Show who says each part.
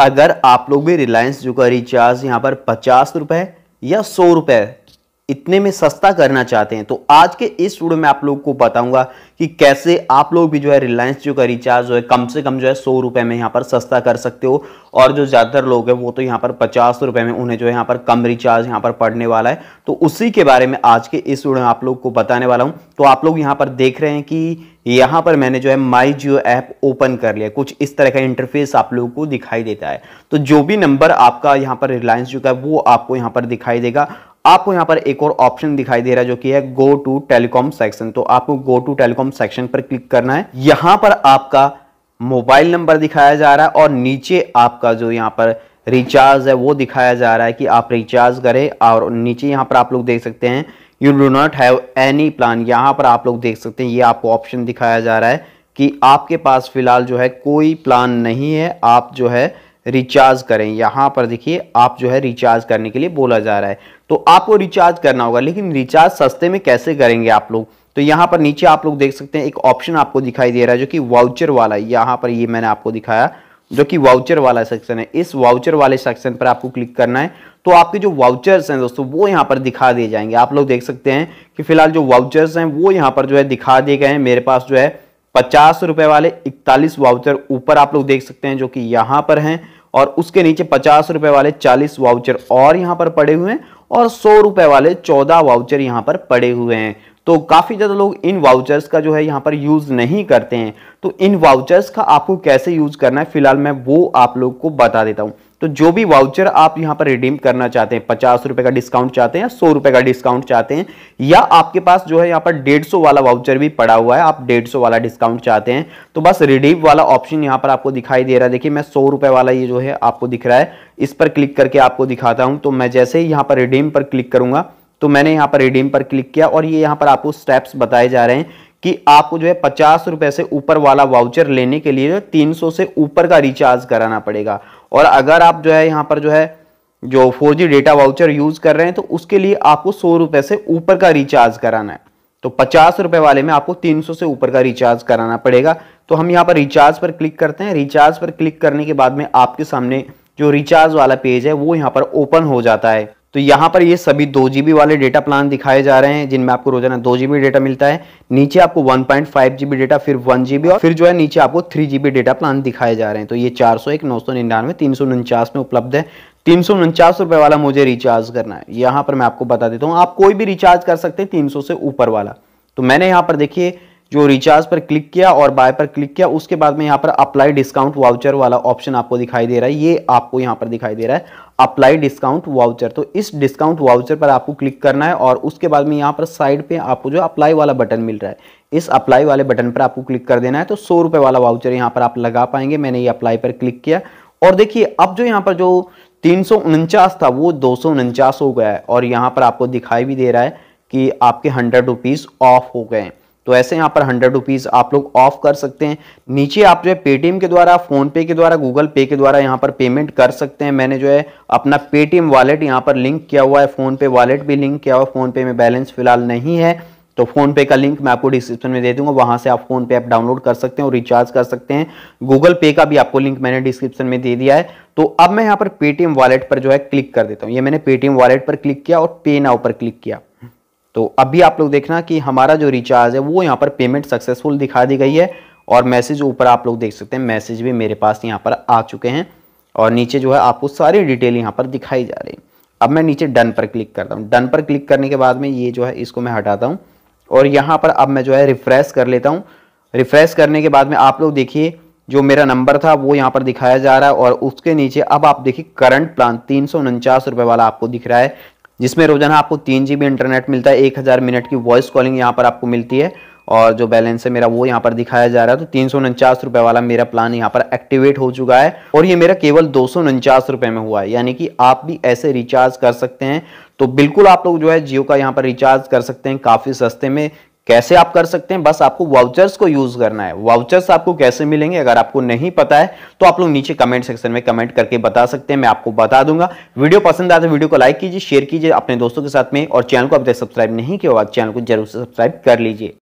Speaker 1: अगर आप लोग भी रिलायंस जो का रिचार्ज यहाँ पर पचास रुपये या सौ रुपये इतने में सस्ता करना चाहते हैं तो आज के इस वीडियो में आप लोग को बताऊंगा कि कैसे आप लोग भी जो है रिलायंस जो का रिचार्ज जो है कम से कम जो है सौ रुपए में यहाँ पर सस्ता कर सकते हो और जो ज़्यादातर लोग हैं वो तो यहाँ पर पचास रुपए में उन्हें जो है यहाँ पर कम रिचार्ज यहाँ पर पड़ने वाला है तो उसी के बारे में आज के इस वीडियो में आप लोग को बताने वाला हूँ तो आप लोग यहाँ पर देख रहे हैं कि यहाँ पर मैंने जो है माई जियो ऐप ओपन कर लिया कुछ इस तरह का इंटरफेस आप लोगों को दिखाई देता है तो जो भी नंबर आपका यहाँ पर रिलायंस जियो का है वो आपको यहाँ पर दिखाई देगा आपको यहाँ पर एक और ऑप्शन दिखाई दे रहा है जो कि है गो टू टेलीकॉम सेक्शन तो आपको गो टू टेलीकॉम सेक्शन पर क्लिक करना है यहां पर आपका मोबाइल नंबर दिखाया जा रहा है और नीचे आपका जो यहाँ पर रिचार्ज है वो दिखाया जा रहा है कि आप रिचार्ज करें और नीचे यहाँ पर आप लोग देख सकते हैं you do not have any plan यहाँ पर आप लोग देख सकते हैं ये आपको ऑप्शन दिखाया जा रहा है कि आपके पास फिलहाल जो है कोई प्लान नहीं है आप जो है रिचार्ज करें यहाँ पर देखिए आप जो है रिचार्ज करने के लिए बोला जा रहा है तो आपको रिचार्ज करना होगा लेकिन रिचार्ज सस्ते में कैसे करेंगे आप लोग तो यहाँ पर नीचे आप लोग देख सकते हैं एक ऑप्शन आपको दिखाई दे रहा है जो कि वाउचर वाला यहाँ पर ये मैंने आपको दिखाया जो कि वाउचर वाला सेक्शन है इस वाउचर वाले सेक्शन पर आपको क्लिक करना है तो आपके जो वाउचर्स हैं दोस्तों वो यहाँ पर दिखा दिए जाएंगे आप लोग देख सकते हैं कि फिलहाल जो वाउचर्स हैं वो यहाँ पर जो है दिखा दिए गए हैं मेरे पास जो है पचास रुपए वाले इकतालीस वाउचर ऊपर आप लोग देख सकते हैं जो कि यहां पर हैं और उसके नीचे पचास रुपए वाले चालीस वाउचर और यहाँ पर पड़े हुए हैं और सौ रुपए वाले चौदह वाउचर यहाँ पर पड़े हुए हैं तो काफ़ी ज़्यादा लोग इन वाउचर्स का जो है यहां पर यूज़ नहीं करते हैं तो इन वाउचर्स का आपको कैसे यूज़ करना है फिलहाल मैं वो आप लोग को बता देता हूं तो जो भी वाउचर आप यहाँ पर रिडीम करना चाहते हैं पचास रुपए का डिस्काउंट चाहते हैं सौ रुपए का डिस्काउंट चाहते हैं या आपके पास जो है यहाँ पर डेढ़ सौ वाला वाउचर भी पड़ा हुआ है आप डेढ़ सौ वाला डिस्काउंट चाहते हैं तो बस रिडीम वाला ऑप्शन यहां पर आपको दिखाई दे रहा है देखिए मैं सौ रुपए वाला ये जो है आपको दिख रहा है इस पर क्लिक करके आपको दिखाता हूं तो मैं जैसे ही यहाँ पर रिडीम पर क्लिक करूंगा तो मैंने यहाँ पर रिडीम पर क्लिक किया और ये यहाँ पर आपको स्टेप्स बताए जा रहे हैं कि आपको जो है पचास रुपए से ऊपर वाला वाउचर लेने के लिए तीन सौ से ऊपर का रिचार्ज कराना पड़ेगा और अगर आप जो है यहाँ पर जो है जो four G data voucher use कर रहे हैं तो उसके लिए आपको सौ रुपए से ऊपर का रिचार्ज कराना है तो पचास रुपए वाले में आपको तीन सौ से ऊपर का रिचार्ज कराना पड़ेगा तो हम यहाँ पर रिचार्ज पर क्लिक करते हैं रिचार्ज पर क्लिक करने के बाद में आपके सामने जो रिचार्ज वाला पेज है वो यहाँ पर ओपन हो जाता है तो यहाँ पर ये सभी दो जी वाले डेटा प्लान दिखाए जा रहे हैं जिनमें आपको रोजाना दो जी डेटा मिलता है नीचे आपको 1.5 पॉइंट डेटा फिर 1 जीबी और फिर जो है नीचे आपको 3 जीबी डेटा प्लान दिखाए जा रहे हैं तो ये चार सौ एक नौ सौ निन्यानवे तीन सौ उनचास में उपलब्ध है तीन सौ उनचास रुपए वाला मुझे रिचार्ज करना है यहाँ पर मैं आपको बता देता हूँ आप कोई भी रिचार्ज कर सकते हैं तीन सौ oh से ऊपर वाला तो मैंने यहाँ पर देखिए जो रिचार्ज पर क्लिक किया और बाय पर क्लिक किया उसके बाद में यहाँ पर अप्लाई डिस्काउंट वाउचर वाला ऑप्शन आपको दिखाई दे रहा है ये आपको यहाँ पर दिखाई दे रहा है अप्लाई डिस्काउंट वाउचर तो इस डिस्काउंट वाउचर पर आपको क्लिक करना है और उसके बाद में यहाँ पर साइड पे आपको जो अप्लाई वाला बटन मिल रहा है इस अप्लाई वाले बटन पर आपको क्लिक कर देना है तो सौ रुपये वाला वाउचर यहाँ पर आप लगा पाएंगे मैंने ये अप्लाई पर क्लिक किया और देखिए अब जो यहाँ पर जो तीन था वो दो हो गया है और यहाँ पर आपको दिखाई भी दे रहा है कि आपके हंड्रेड रुपीज़ ऑफ हो गए हैं तो ऐसे यहाँ पर हंड्रेड रुपीज़ आप लोग ऑफ कर सकते हैं नीचे आप जो है पेटीएम के द्वारा फ़ोनपे के द्वारा गूगल पे के द्वारा यहाँ पर पेमेंट कर सकते हैं मैंने जो है अपना पेटीएम वॉलेट यहाँ पर लिंक किया हुआ है फ़ोनपे वॉलेट भी लिंक किया हुआ है फ़ोनपे में बैलेंस फिलहाल नहीं है तो फोन पे का लिंक मैं आपको डिस्क्रिप्शन में दे दूंगा वहां से आप फोन पे ऐप डाउनलोड कर सकते हैं और रिचार्ज कर सकते हैं गूगल पे का भी आपको लिंक मैंने डिस्क्रिप्शन में दे दिया है तो अब मैं यहाँ पर पेटीएम वॉलेट पर जो है क्लिक कर देता हूँ ये मैंने पेटीएम वॉलेट पर क्लिक किया और पे नाउ पर क्लिक किया तो अभी आप लोग देखना कि हमारा जो रिचार्ज है वो यहाँ पर पेमेंट सक्सेसफुल दिखा दी गई है और मैसेज ऊपर आप लोग देख सकते हैं मैसेज भी मेरे पास यहाँ पर आ चुके हैं और नीचे जो है आपको सारी डिटेल यहाँ पर दिखाई जा रही है अब मैं नीचे डन पर क्लिक करता हूँ डन पर क्लिक करने के बाद में ये जो है इसको मैं हटाता हूँ और यहाँ पर अब मैं जो है रिफ़्रेश कर लेता हूँ रिफ़्रेश करने के बाद में आप लोग देखिए जो मेरा नंबर था वो यहाँ पर दिखाया जा रहा है और उसके नीचे अब आप देखिए करंट प्लान तीन सौ वाला आपको दिख रहा है जिसमें रोजाना आपको तीन जी इंटरनेट मिलता है एक हज़ार मिनट की वॉइस कॉलिंग यहाँ पर आपको मिलती है और जो बैलेंस है मेरा वो यहाँ पर दिखाया जा रहा है तो तीन सौ उनचास वाला मेरा प्लान यहाँ पर एक्टिवेट हो चुका है और ये मेरा केवल दो सौ उनचास रुपये में हुआ है यानी कि आप भी ऐसे रिचार्ज कर सकते हैं तो बिल्कुल आप लोग जो है जियो का यहाँ पर रिचार्ज कर सकते हैं काफ़ी सस्ते में कैसे आप कर सकते हैं बस आपको वाउचर्स को यूज करना है वाउचर्स आपको कैसे मिलेंगे अगर आपको नहीं पता है तो आप लोग नीचे कमेंट सेक्शन में कमेंट करके बता सकते हैं मैं आपको बता दूंगा वीडियो पसंद आता तो वीडियो को लाइक कीजिए शेयर कीजिए अपने दोस्तों के साथ में और चैनल को अब तक सब्सक्राइब नहीं किया होगा चैनल तो को जरूर सब्सक्राइब कर लीजिए